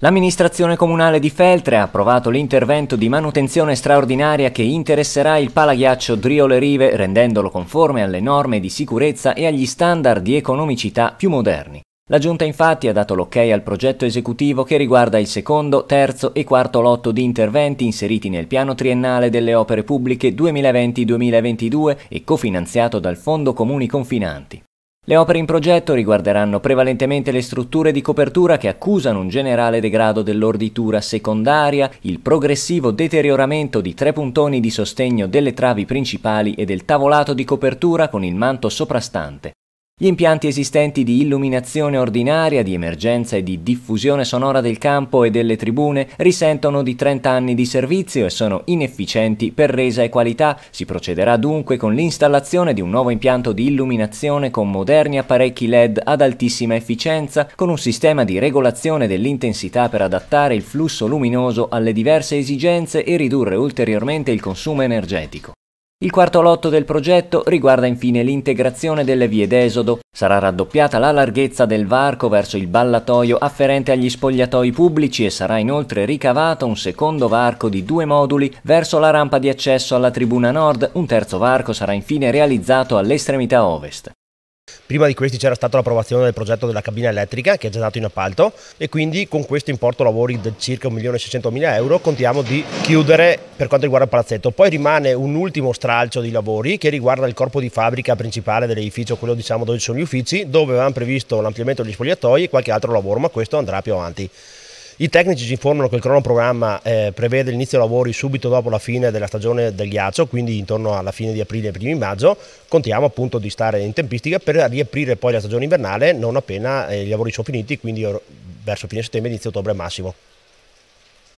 L'amministrazione comunale di Feltre ha approvato l'intervento di manutenzione straordinaria che interesserà il palaghiaccio Driole Rive rendendolo conforme alle norme di sicurezza e agli standard di economicità più moderni. La Giunta infatti ha dato l'ok al progetto esecutivo che riguarda il secondo, terzo e quarto lotto di interventi inseriti nel piano triennale delle opere pubbliche 2020-2022 e cofinanziato dal Fondo Comuni Confinanti. Le opere in progetto riguarderanno prevalentemente le strutture di copertura che accusano un generale degrado dell'orditura secondaria, il progressivo deterioramento di tre puntoni di sostegno delle travi principali e del tavolato di copertura con il manto soprastante, gli impianti esistenti di illuminazione ordinaria, di emergenza e di diffusione sonora del campo e delle tribune risentono di 30 anni di servizio e sono inefficienti per resa e qualità. Si procederà dunque con l'installazione di un nuovo impianto di illuminazione con moderni apparecchi LED ad altissima efficienza, con un sistema di regolazione dell'intensità per adattare il flusso luminoso alle diverse esigenze e ridurre ulteriormente il consumo energetico. Il quarto lotto del progetto riguarda infine l'integrazione delle vie d'esodo. Sarà raddoppiata la larghezza del varco verso il ballatoio afferente agli spogliatoi pubblici e sarà inoltre ricavato un secondo varco di due moduli verso la rampa di accesso alla tribuna nord, un terzo varco sarà infine realizzato all'estremità ovest. Prima di questi c'era stata l'approvazione del progetto della cabina elettrica che è già dato in appalto e quindi con questo importo lavori di circa 1.600.000 euro contiamo di chiudere per quanto riguarda il palazzetto. Poi rimane un ultimo stralcio di lavori che riguarda il corpo di fabbrica principale dell'edificio, quello diciamo dove ci sono gli uffici, dove avevamo previsto l'ampliamento degli spogliatoi e qualche altro lavoro, ma questo andrà più avanti. I tecnici ci informano che il cronoprogramma eh, prevede l'inizio lavori subito dopo la fine della stagione del ghiaccio, quindi intorno alla fine di aprile e primi maggio. Contiamo appunto di stare in tempistica per riaprire poi la stagione invernale non appena eh, i lavori sono finiti, quindi verso fine settembre, inizio ottobre massimo.